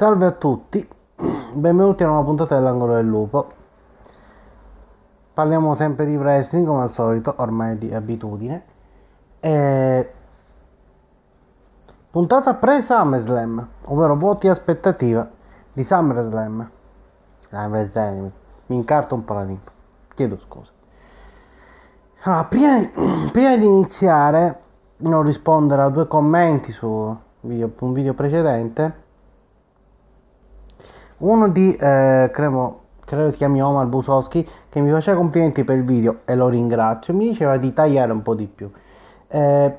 Salve a tutti, benvenuti a una puntata dell'Angolo del Lupo. Parliamo sempre di wrestling come al solito, ormai di abitudine. E... Puntata pre-SummerSlam, ovvero voti aspettativa di SummerSlam. Ah, mi incarto un po' la lingua, chiedo scusa. Allora, prima, prima di iniziare, non rispondere a due commenti su video, un video precedente uno di eh, Cremo credo si chiami Omar Busowski che mi faceva complimenti per il video e lo ringrazio mi diceva di tagliare un po' di più eh,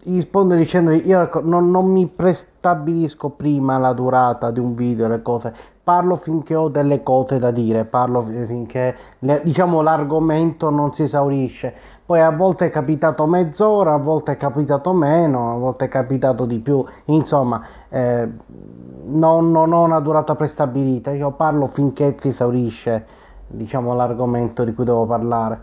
gli rispondo dicendo io ecco, non, non, mi prestabilisco prima la durata di un video le cose parlo finché ho delle cose da dire parlo finché diciamo l'argomento non si esaurisce poi a volte è capitato mezz'ora, a volte è capitato meno, a volte è capitato di più, insomma eh, non, non, ho una durata prestabilita, io parlo finché si esaurisce diciamo, l'argomento di cui devo parlare.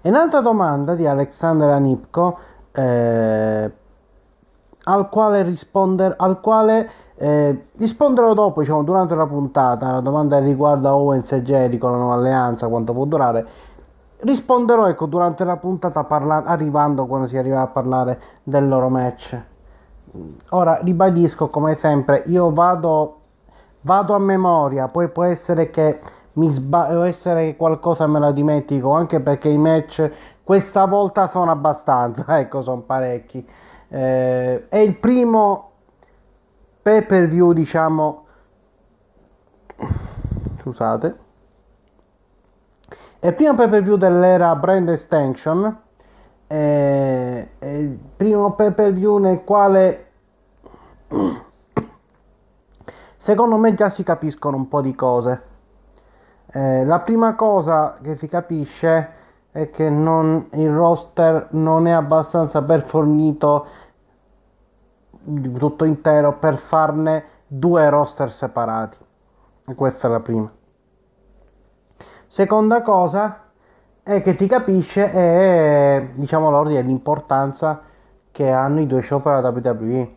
E un'altra domanda di Alexander Anipko eh, al quale rispondere, al quale eh, risponderò dopo, diciamo, durante la puntata, la domanda riguardo a Owens e Jericho, la nuova alleanza, quanto può durare. Risponderò, ecco, durante la puntata, parla- arrivando quando si arriva a parlare del loro match. Ora, ribadisco, come sempre, io vado, vado a memoria, poi può essere che mi sbaglio, essere che qualcosa me la dimentico, anche perché i match questa volta sono abbastanza, ecco, sono parecchi. Eh, è il primo pay per view diciamo scusate è il primo pay per view dell'era brand extension è, il primo pay per view nel quale secondo me già si capiscono un po' di cose eh, la prima cosa che si capisce è che non, il roster non è abbastanza ben fornito tutto intero per farne due roster separati. E questa è la prima. Seconda cosa è che si capisce è, diciamo, l'ordine l'importanza che hanno i due show per la WWE.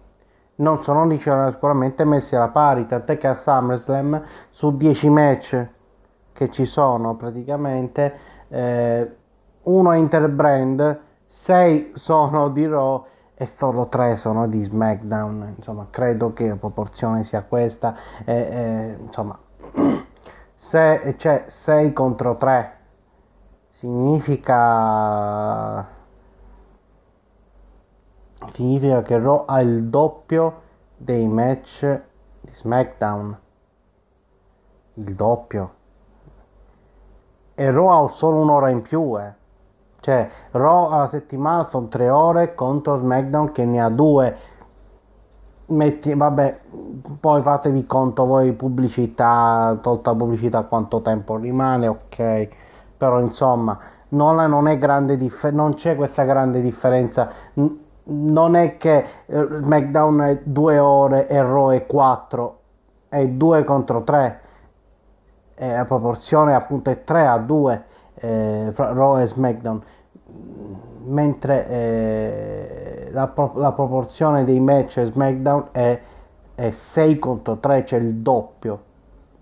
Non sono diciamo, sicuramente messi alla pari, tant'è che a SummerSlam su 10 match che ci sono praticamente, eh, uno è interbrand, 6 sono di Raw e solo tre sono di SmackDown, insomma credo che la proporzione sia questa, e, e, insomma se c'è cioè, 6 contro 3 significa, significa che Raw ha il doppio dei match di SmackDown, il doppio, e Raw ha solo un'ora in più, eh cioè, Raw alla settimana sono tre ore contro SmackDown che ne ha due. Metti, vabbè, poi fatevi conto voi pubblicità, tolta pubblicità quanto tempo rimane, ok. Però insomma, non, non, è grande differ- non c'è questa grande differenza. non è che eh, SmackDown è due ore e Raw è quattro, è due contro tre. E eh, la proporzione appunto è 3 a 2 eh, fra Raw e SmackDown mentre eh, la, pro la, proporzione dei match SmackDown è, è 6 contro 3, cioè il doppio.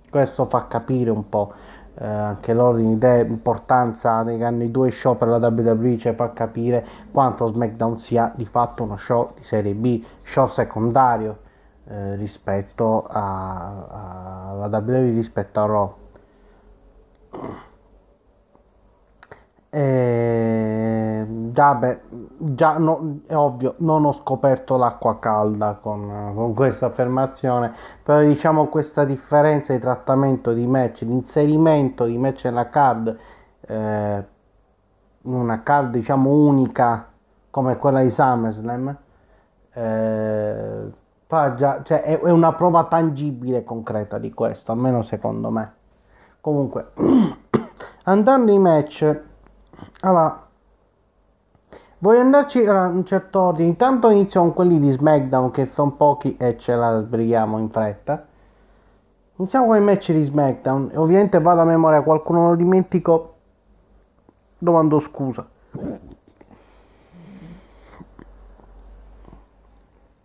Questo fa capire un po' eh, anche l'ordine di importanza dei anni due show per la WWE, cioè fa capire quanto SmackDown sia di fatto uno show di serie B, show secondario eh, rispetto alla WWE rispetto a Raw. Eh, già, beh, già no, è ovvio, non ho scoperto l'acqua calda con, con, questa affermazione, però diciamo questa differenza di trattamento di match, l'inserimento di match nella card, eh, una card diciamo unica come quella di SummerSlam, eh, già, cioè, è, è una prova tangibile e concreta di questo, almeno secondo me. Comunque, andando in match allora, voglio andarci in un certo ordine. Intanto inizio con quelli di SmackDown che sono pochi e ce la sbrighiamo in fretta. Iniziamo con i match di SmackDown. Ovviamente vado a memoria, qualcuno lo dimentico. Domando scusa.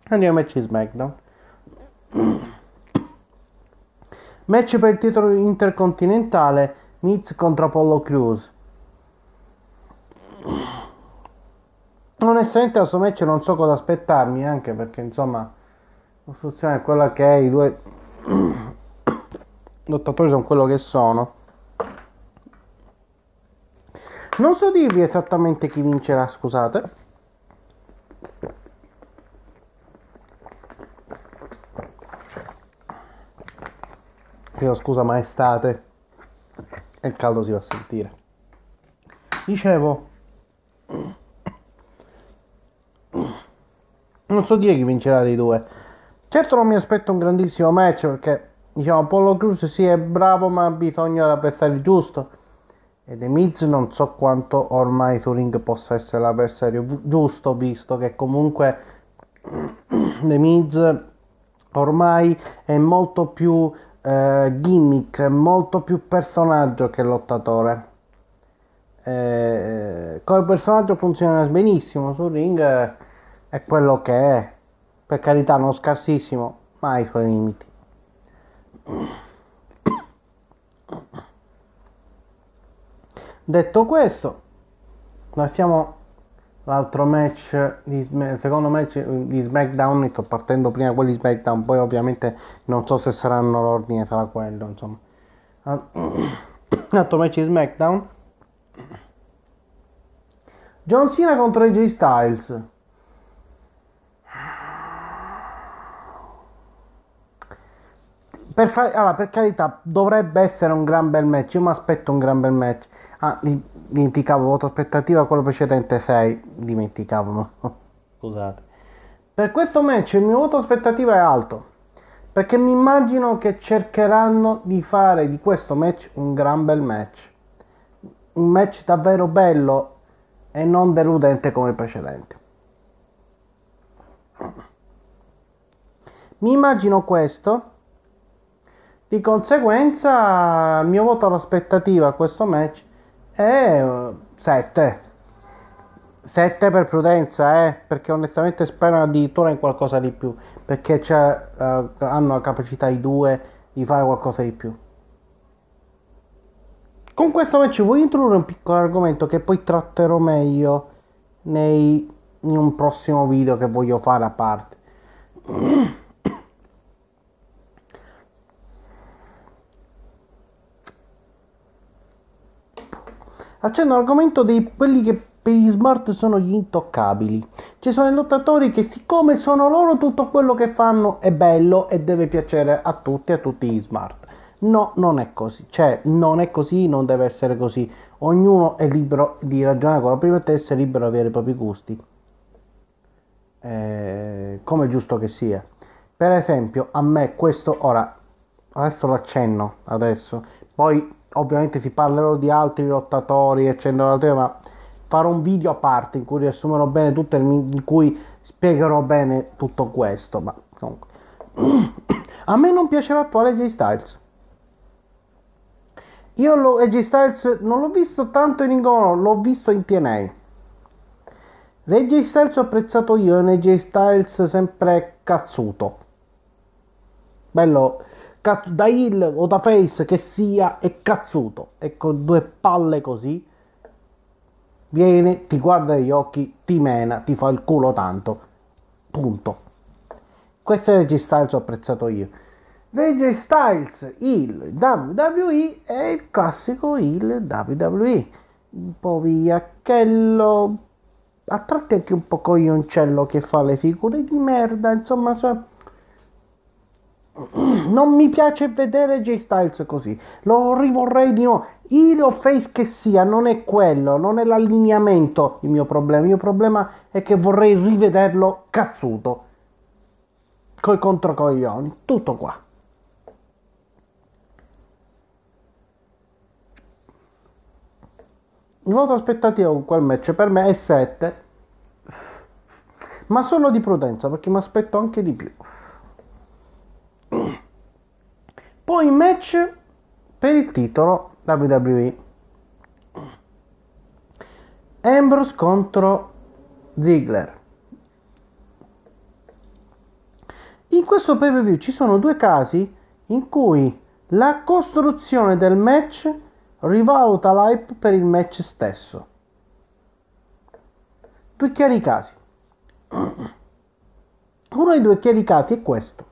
Andiamo ai match di SmackDown. Match per il titolo intercontinentale Miz contro Apollo Crews. Onestamente da questo match non so cosa aspettarmi, anche perché insomma la funzione è quella che è, i due lottatori sono quello che sono. Non so dirvi esattamente chi vincerà, scusate. Chiedo scusa, ma è estate e il caldo si va a sentire. Dicevo, non so dire chi vincerà dei due. Certo non mi aspetto un grandissimo match perché diciamo Apollo Cruz sì è bravo ma ha bisogno dell'avversario giusto e The Miz non so quanto ormai su ring possa essere l'avversario giusto visto che comunque The Miz ormai è molto più eh, gimmick, molto più personaggio che lottatore. Eh, come personaggio funziona benissimo su ring. Eh, è quello che è, per carità non scarsissimo, ma ha i suoi limiti. Detto questo, lasciamo l'altro match, di, secondo match di SmackDown, sto partendo prima quelli di SmackDown, poi ovviamente non so se saranno l'ordine, sarà quello, insomma. L'altro match di SmackDown. John Cena contro AJ Styles. per, fare, allora, per carità, dovrebbe essere un gran bel match. Io mi aspetto un gran bel match. Ah, dimenticavo, voto aspettativa, quello precedente 6. Dimenticavo, Scusate. Per questo match il mio voto aspettativa è alto. Perché mi immagino che cercheranno di fare di questo match un gran bel match. Un match davvero bello e non deludente come il precedente. Mi immagino questo di conseguenza il mio voto all'aspettativa a questo match è 7. Eh, 7 per prudenza, eh, perché onestamente spero addirittura in qualcosa di più, perché uh, hanno la capacità i due di fare qualcosa di più. Con questo match voglio introdurre un piccolo argomento che poi tratterò meglio nei, in un prossimo video che voglio fare a parte. accenno all'argomento di quelli che per gli smart sono gli intoccabili. Ci sono i lottatori che siccome sono loro tutto quello che fanno è bello e deve piacere a tutti, e a tutti gli smart. No, non è così, cioè non è così, non deve essere così. Ognuno è libero di ragionare con la propria testa, è libero di avere i propri gusti, eh, come è giusto che sia. Per esempio, a me questo, ora, adesso l'accenno, adesso, poi ovviamente si parlerò di altri lottatori eccetera, eccetera ma farò un video a parte in cui riassumerò bene tutto in cui spiegherò bene tutto questo ma comunque a me non piace l'attuale J Styles io lo, AJ Styles non l'ho visto tanto in Ingono, l'ho visto in TNA. L'AJ Styles ho apprezzato io, e un AJ Styles sempre cazzuto. Bello, da Hill o da Face che sia è cazzuto e con due palle così viene, ti guarda negli occhi, ti mena, ti fa il culo tanto. Punto. Questo è Reggie Styles ho apprezzato io. Reggie Styles, il WWE è il classico il WWE. Un po' vigliacchello, a tratti anche un po' coglioncello che fa le figure di merda, insomma, cioè non mi piace vedere Jay Styles così, lo rivorrei di no. Il face che sia, non è quello, non è l'allineamento il mio problema. Il mio problema è che vorrei rivederlo cazzuto, coi controcoglioni, tutto qua. Il voto aspettativo con quel match per me è 7, ma solo di prudenza perché mi aspetto anche di più. Poi match per il titolo WWE. Ambrose contro Ziggler. In questo pay view ci sono due casi in cui la costruzione del match rivaluta l'hype per il match stesso. Due chiari casi. Uno dei due chiari casi è questo.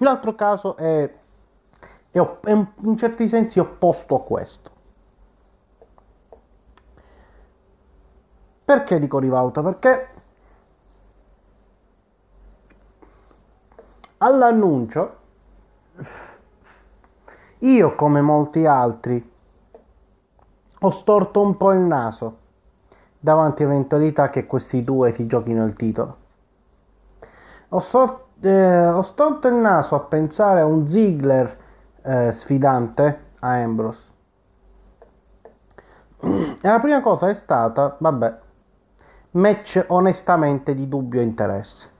L'altro caso è, è, è in certi sensi opposto a questo. Perché dico Rivauta? Perché all'annuncio io come molti altri ho storto un po' il naso davanti all'eventualità che questi due si giochino il titolo. Ho storto eh, ho storto il naso a pensare a un Ziggler eh, sfidante a Ambrose. E la prima cosa è stata, vabbè, match onestamente di dubbio interesse.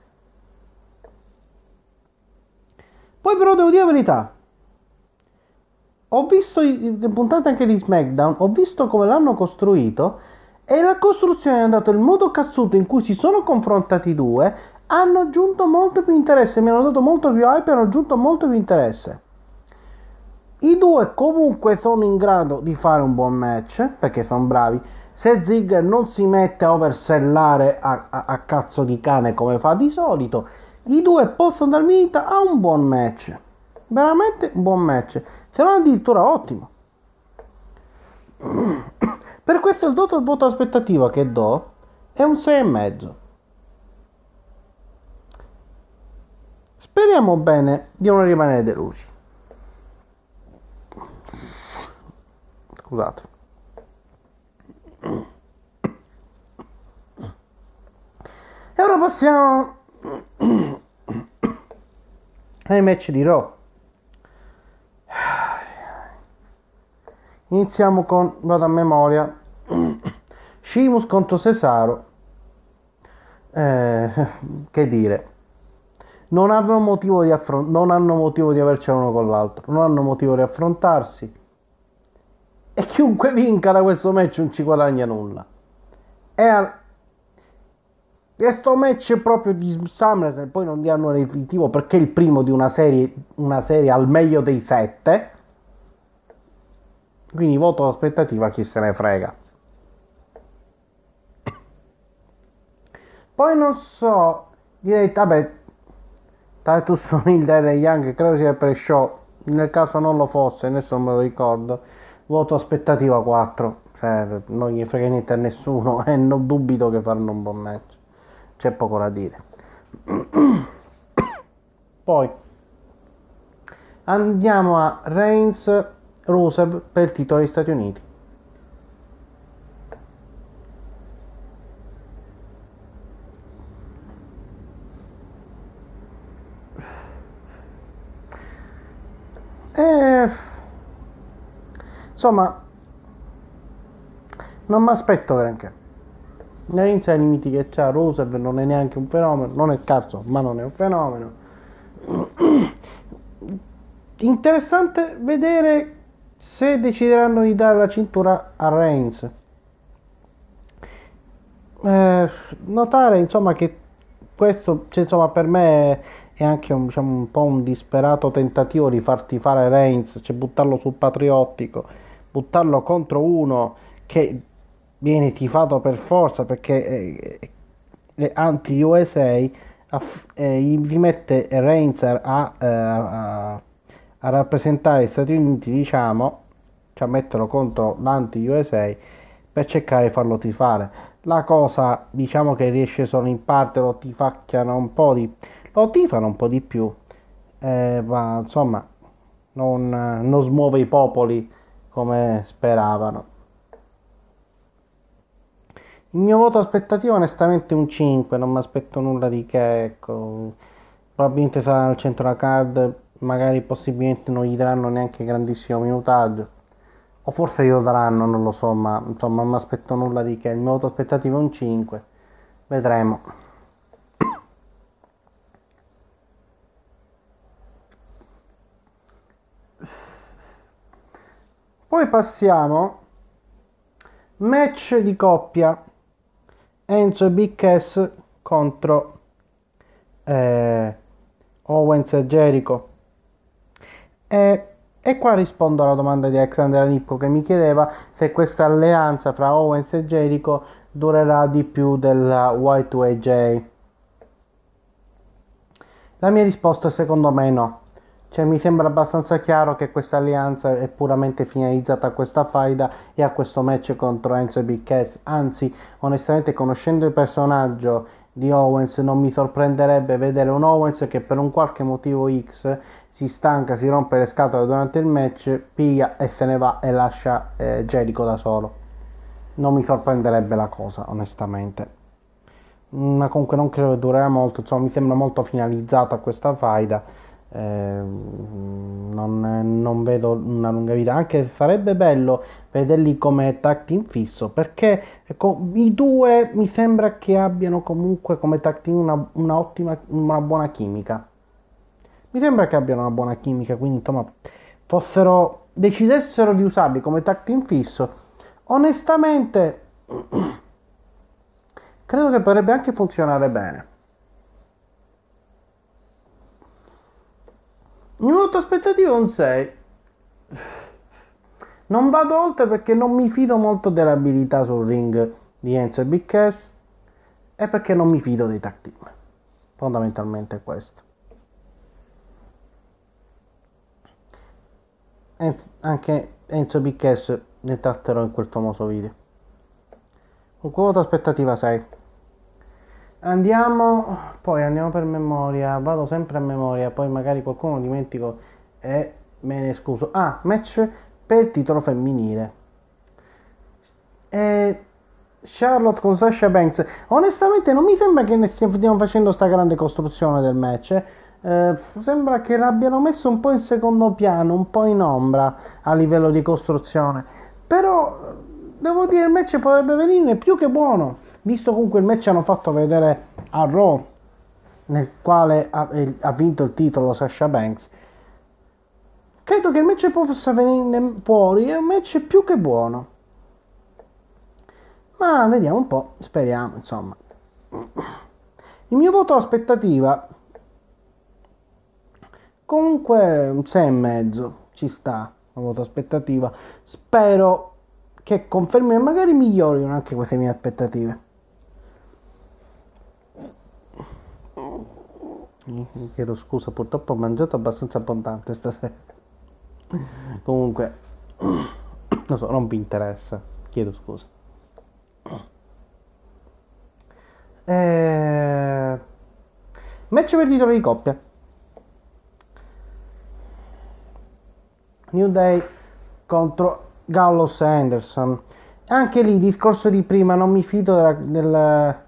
Poi però devo dire la verità. Ho visto le puntate anche di SmackDown, ho visto come l'hanno costruito e la costruzione è andata il modo cazzuto in cui si sono confrontati i due hanno aggiunto molto più interesse, mi hanno dato molto più hype e hanno aggiunto molto più interesse. I due comunque sono in grado di fare un buon match perché sono bravi. Se Ziggler non si mette a oversellare a, a, a cazzo di cane come fa di solito, i due possono dar vita a un buon match. Veramente un buon match, se non addirittura ottimo. Per questo il voto aspettativa che do è un 6,5. Speriamo bene di non rimanere delusi. Scusate. E ora passiamo ai match di Raw. Iniziamo con, vado a memoria, Shimus contro Cesaro. Eh, che dire non hanno motivo di, affron- non hanno motivo di avercelo uno con l'altro, non hanno motivo di affrontarsi. E chiunque vinca da questo match non ci guadagna nulla. E al- questo match proprio di SummerSlam poi non diranno definitivo perché è il primo di una serie, una serie al meglio dei sette. Quindi voto aspettativa chi se ne frega. Poi non so, direi, vabbè, Titus O'Neill era Young, credo sia per show nel caso non lo fosse, adesso me lo ricordo, voto aspettativa 4, cioè, non gli frega niente a nessuno e non dubito che faranno un buon match, c'è poco da dire. Poi andiamo a Reigns Rusev per il titolo degli Stati Uniti. Insomma, non mi aspetto granché. All'inizio dei limiti che c'ha Rusev non è neanche un fenomeno, non è scarso, ma non è un fenomeno. Interessante vedere se decideranno di dare la cintura a Reigns. Eh, notare insomma che questo cioè, insomma, per me è anche un, diciamo, un po' un disperato tentativo di farti fare Reigns, cioè buttarlo sul patriottico buttarlo contro uno che viene tifato per forza perché è, è anti-USA, eh, gli mette Reigns eh, a, a, a, rappresentare gli Stati Uniti, diciamo, cioè a metterlo contro l'anti-USA per cercare di farlo tifare. La cosa diciamo che riesce solo in parte, lo tifacchiano un po' di... lo tifano un po' di più, eh, ma insomma non, non smuove i popoli come speravano. Il mio voto aspettativo è onestamente un 5, non mi aspetto nulla di che, ecco. Probabilmente sarà al centro la card, magari possibilmente non gli daranno neanche grandissimo minutaggio. O forse glielo daranno, non lo so, ma insomma non mi aspetto nulla di che. Il mio voto aspettativo è un 5. Vedremo. Poi passiamo match di coppia Enzo e Big S contro eh, Owens e Jericho. E, e, qua rispondo alla domanda di Alexander Lippo che mi chiedeva se questa alleanza fra Owens e Jericho durerà di più della Y2AJ. La mia risposta è secondo me no. Cioè, mi sembra abbastanza chiaro che questa alleanza è puramente finalizzata a questa faida e a questo match contro Enzo e Big Cass. Anzi, onestamente, conoscendo il personaggio di Owens, non mi sorprenderebbe vedere un Owens che per un qualche motivo X si stanca, si rompe le scatole durante il match, piglia e se ne va e lascia eh, Jericho da solo. Non mi sorprenderebbe la cosa, onestamente. Mm, ma comunque non credo che durerà molto, insomma, mi sembra molto finalizzata questa faida eh, non, non, vedo una lunga vita anche sarebbe bello vederli come tag team fisso perché ecco, i due mi sembra che abbiano comunque come tag team una, una, ottima una buona chimica mi sembra che abbiano una buona chimica quindi insomma fossero decidessero di usarli come tag team fisso onestamente credo che potrebbe anche funzionare bene Il mio voto aspettativo è un 6. Non vado oltre perché non mi fido molto dell'abilità sul ring di Enzo e Big Cass e perché non mi fido dei tag team. Fondamentalmente questo. E anche Enzo e Big Cass ne tratterò in quel famoso video. Con quota aspettativa 6. Andiamo, poi andiamo per memoria, vado sempre a memoria, poi magari qualcuno dimentico e me ne scuso. Ah, match per il titolo femminile. E Charlotte con Sasha Banks. Onestamente non mi sembra che ne stiamo facendo sta grande costruzione del match. Eh. Eh, sembra che l'abbiano messo un po' in secondo piano, un po' in ombra a livello di costruzione. Però devo dire il match potrebbe venire più che buono, visto comunque il match hanno fatto vedere a Raw, nel quale ha, eh, ha vinto il titolo Sasha Banks. Credo che il match possa venire fuori, è un match più che buono. Ma vediamo un po', speriamo, insomma. Il mio voto aspettativa comunque un 6 e mezzo ci sta, un voto aspettativa. Spero che confermino e magari migliorino anche queste mie aspettative. Mi chiedo scusa, purtroppo ho mangiato abbastanza abbondante stasera. Comunque, non so, non vi interessa. Chiedo scusa. Eh, match per titolo di coppia. New Day contro Gallows e Anderson. Anche lì, discorso di prima, non mi fido della, della,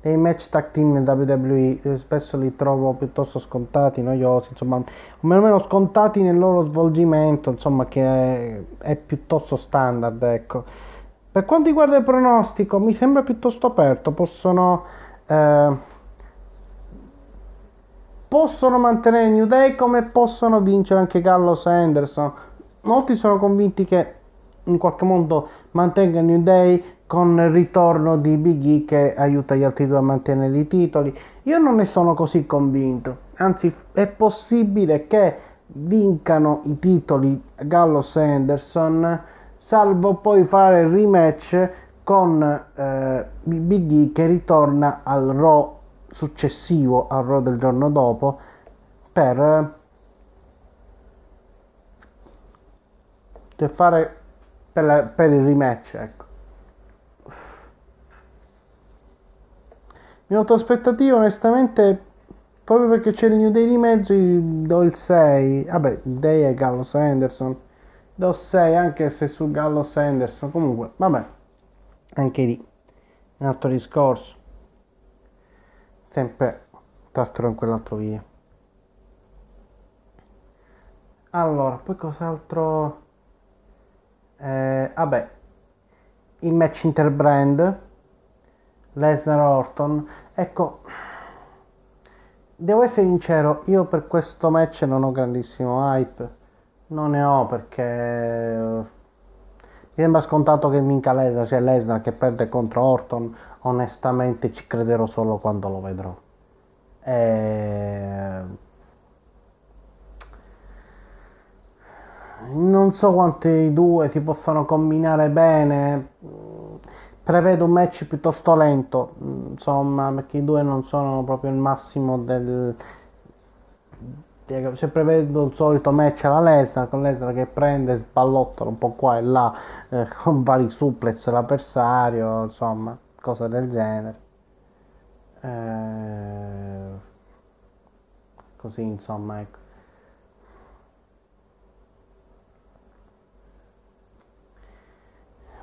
dei match tag team WWE, eh, spesso li trovo piuttosto scontati, noiosi, insomma, o meno scontati nel loro svolgimento, insomma, che è, è piuttosto standard, ecco. Per quanto riguarda il pronostico, mi sembra piuttosto aperto, possono... Eh, possono mantenere New Day come possono vincere anche Carlos Anderson. Molti sono convinti che in qualche modo mantenga New Day con il ritorno di Big E che aiuta gli altri due a mantenere i titoli. Io non ne sono così convinto, anzi è possibile che vincano i titoli Gallows e Anderson, salvo poi fare il rematch con eh, Big E che ritorna al Raw successivo, al Raw del giorno dopo, per... Eh, per fare per, la, per il rematch, ecco. Minuto aspettativa, onestamente, proprio perché c'è il New Day di mezzo, do il 6. Vabbè, Day è Gallo Sanderson. Do 6 anche se su Gallo Sanderson. Comunque, vabbè, anche lì, un altro discorso. Sempre tratterò in quell'altro video. Allora, poi cos'altro? Eh, vabbè, il match interbrand, Lesnar Orton, ecco, devo essere sincero, io per questo match non ho grandissimo hype, non ne ho perché mi sembra scontato che vinca Lesnar, cioè Lesnar che perde contro Orton, onestamente ci crederò solo quando lo vedrò. E eh, non so quanti dei due si possano combinare bene. Prevedo un match piuttosto lento, insomma, perché i due non sono proprio il massimo del. Se prevedo il solito match alla Lesnar, con Lesnar che prende, e sballottola un po' qua e là, eh, con vari suplex l'avversario, insomma, cose del genere. Eh, così, insomma, ecco.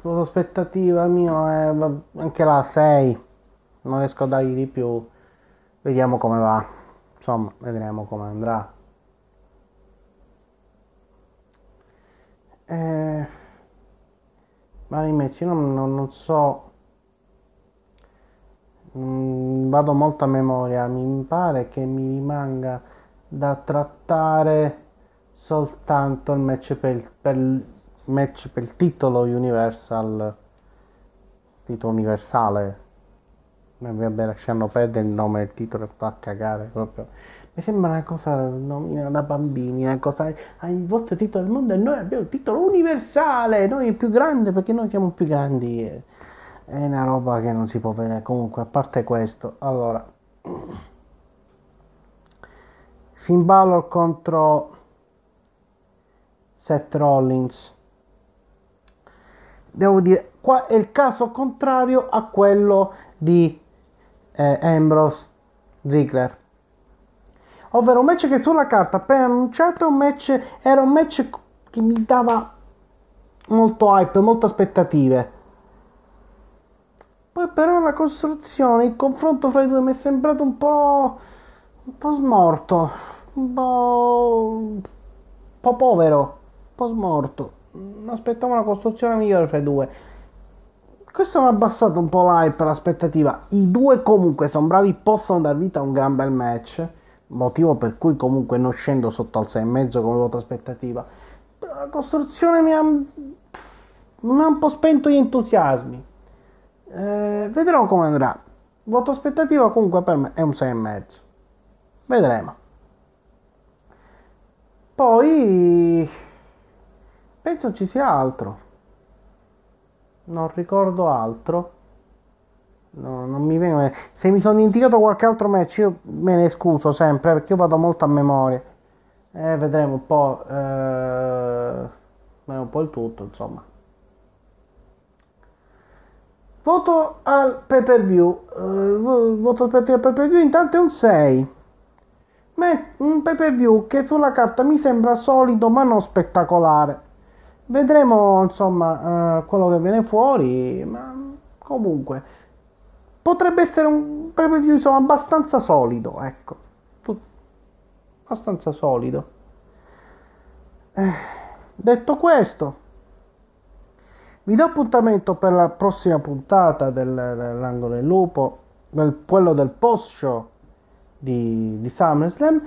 l'aspettativa mia è anche la 6 non riesco a dargli di più vediamo come va insomma vedremo come andrà eh, ma invece non, non, non so mm, vado molto a memoria mi pare che mi rimanga da trattare soltanto il match per, per match per il titolo Universal, titolo universale. Vabbè, lasciando perdere il nome del titolo fa cagare proprio. Mi sembra una cosa nomina da bambini, una cosa. Hai il vostro titolo del mondo e noi abbiamo il titolo universale, noi il più grande perché noi siamo più grandi. È una roba che non si può vedere. Comunque, a parte questo, allora. Finn Balor contro Seth Rollins devo dire, qua è il caso contrario a quello di eh, Ambrose Ziggler. Ovvero un match che sulla carta appena annunciato un certo match, era un match che mi dava molto hype, molte aspettative. Poi però la costruzione, il confronto fra i due mi è sembrato un po', un po smorto, un po', un po' povero, un po' smorto mi mm, aspettavo una costruzione migliore fra i due. Questo mi ha abbassato un po' l'hype, l'aspettativa. I due comunque sono bravi, possono dar vita a un gran bel match, motivo per cui comunque non scendo sotto al 6,5 come voto aspettativa. Però la costruzione mi ha, mi ha un po' spento gli entusiasmi. Eh, vedremo come andrà. Voto aspettativa comunque per me è un 6,5. Vedremo. Poi Penso ci sia altro. Non ricordo altro. No, non mi viene. Se mi sono indicato qualche altro match, io me ne scuso sempre perché io vado molto a memoria. E eh, vedremo un po'. Eh un po' il tutto, insomma. Voto al pay eh, per view. Uh, voto al pay per view intanto è un 6. Ma è un pay per view che sulla carta mi sembra solido ma non spettacolare. Vedremo insomma eh, quello che viene fuori, ma comunque potrebbe essere un preview insomma abbastanza solido, ecco, Tut- abbastanza solido. Eh, detto questo, vi do appuntamento per la prossima puntata del, dell'Angolo del Lupo, del, quello del post show di, di SummerSlam.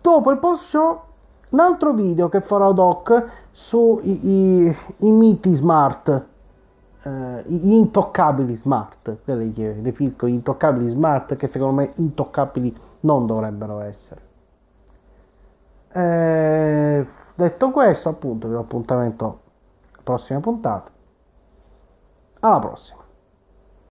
Dopo il post show, l'altro video che farò ad hoc su i, i, i miti smart, eh, gli intoccabili smart, quelli che definisco gli intoccabili smart, che secondo me intoccabili non dovrebbero essere. Eh, detto questo, appunto, vi do appuntamento alla prossima puntata. Alla prossima.